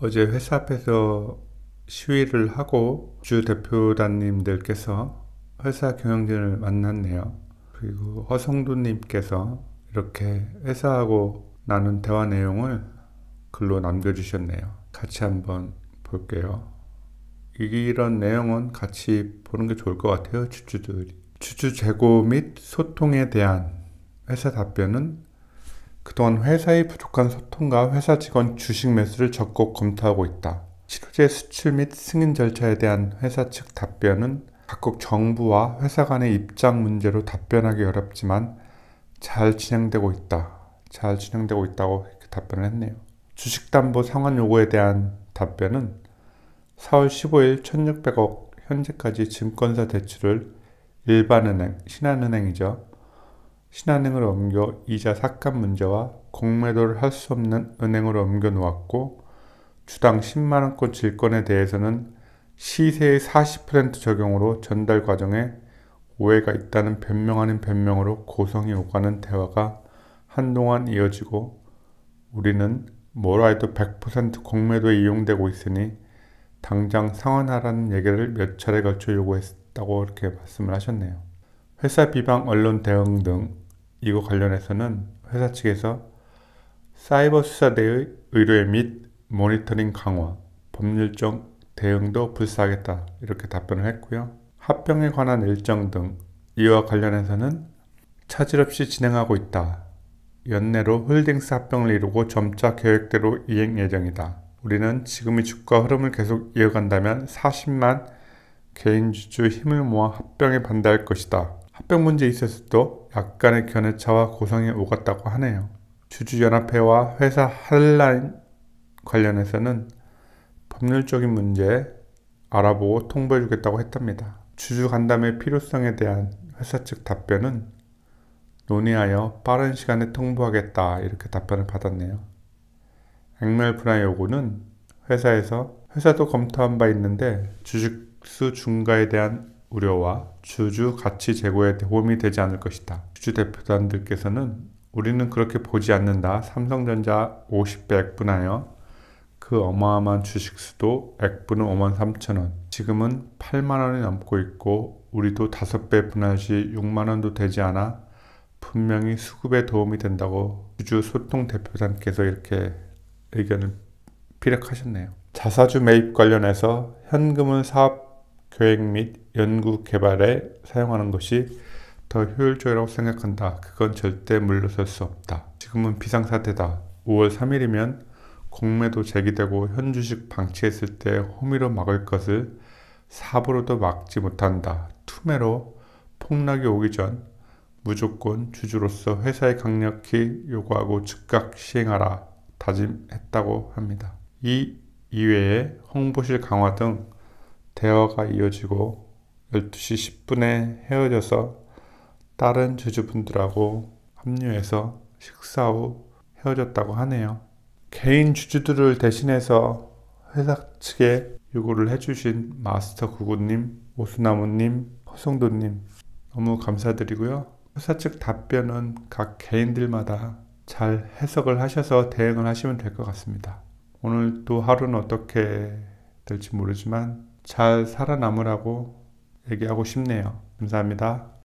어제 회사 앞에서 시위를 하고 주 대표단님들께서 회사 경영진을 만났네요. 그리고 허성두님께서 이렇게 회사하고 나눈 대화 내용을 글로 남겨주셨네요. 같이 한번 볼게요. 이런 내용은 같이 보는 게 좋을 것 같아요. 주주들이. 주주 재고 및 소통에 대한 회사 답변은 그동안 회사의 부족한 소통과 회사 직원 주식 매수를 적극 검토하고 있다. 치료제 수출 및 승인 절차에 대한 회사 측 답변은 각국 정부와 회사 간의 입장 문제로 답변하기 어렵지만 잘 진행되고 있다. 잘 진행되고 있다고 답변을 했네요. 주식담보 상환 요구에 대한 답변은 4월 15일 1600억 현재까지 증권사 대출을 일반은행, 신한은행이죠. 신한은행을 옮겨 이자 삭감 문제와 공매도를 할 수 없는 은행으로 옮겨 놓았고 주당 10만원권 질권에 대해서는 시세의 40% 적용으로 전달 과정에 오해가 있다는 변명 아닌 변명으로 고성이 오가는 대화가 한동안 이어지고 우리는 뭐라 해도 100% 공매도에 이용되고 있으니 당장 상환하라는 얘기를 몇 차례 걸쳐 요구했다고 이렇게 말씀을 하셨네요. 회사 비방 언론 대응 등 이거 관련해서는 회사 측에서 사이버 수사대의 의뢰 및 모니터링 강화, 법률적 대응도 불사하겠다 이렇게 답변을 했고요. 합병에 관한 일정 등 이와 관련해서는 차질 없이 진행하고 있다. 연내로 홀딩스 합병을 이루고 점차 계획대로 이행 예정이다. 우리는 지금의 주가 흐름을 계속 이어간다면 40만 개인 주주 힘을 모아 합병에 반대할 것이다. 합병 문제에 있어서도 약간의 견해차와 고성에 오갔다고 하네요. 주주연합회와 회사 한라인 관련해서는 법률적인 문제 알아보고 통보해주겠다고 했답니다. 주주 간담회 필요성에 대한 회사 측 답변은 논의하여 빠른 시간에 통보하겠다 이렇게 답변을 받았네요. 액멸 분할 요구는 회사에서 회사도 검토한 바 있는데 주식수 중가에 대한 우려와 주주 가치 제고에 도움이 되지 않을 것이다. 주주 대표단들께서는 우리는 그렇게 보지 않는다. 삼성전자 50배 액분하여 그 어마어마한 주식수도 액분은 5만 3천 원. 지금은 8만 원이 넘고 있고 우리도 5배 분할 시 6만 원도 되지 않아 분명히 수급에 도움이 된다고 주주 소통 대표단께서 이렇게 의견을 피력하셨네요. 자사주 매입 관련해서 현금은 사업 계획 및 연구 개발에 사용하는 것이 더 효율적이라고 생각한다. 그건 절대 물러설 수 없다. 지금은 비상사태다. 5월 3일이면 공매도 제기되고 현 주식 방치했을 때 호미로 막을 것을 사부로도 막지 못한다. 투매로 폭락이 오기 전 무조건 주주로서 회사에 강력히 요구하고 즉각 시행하라 다짐했다고 합니다. 이 이외에 홍보실 강화 등 대화가 이어지고 12시 10분에 헤어져서 다른 주주분들하고 합류해서 식사 후 헤어졌다고 하네요. 개인 주주들을 대신해서 회사 측에 요구를 해주신 마스터 구구님, 오수나무님, 허성도님 너무 감사드리고요. 회사 측 답변은 각 개인들마다 잘 해석을 하셔서 대응을 하시면 될 것 같습니다. 오늘 또 하루는 어떻게 될지 모르지만 잘 살아남으라고 얘기하고 싶네요. 감사합니다.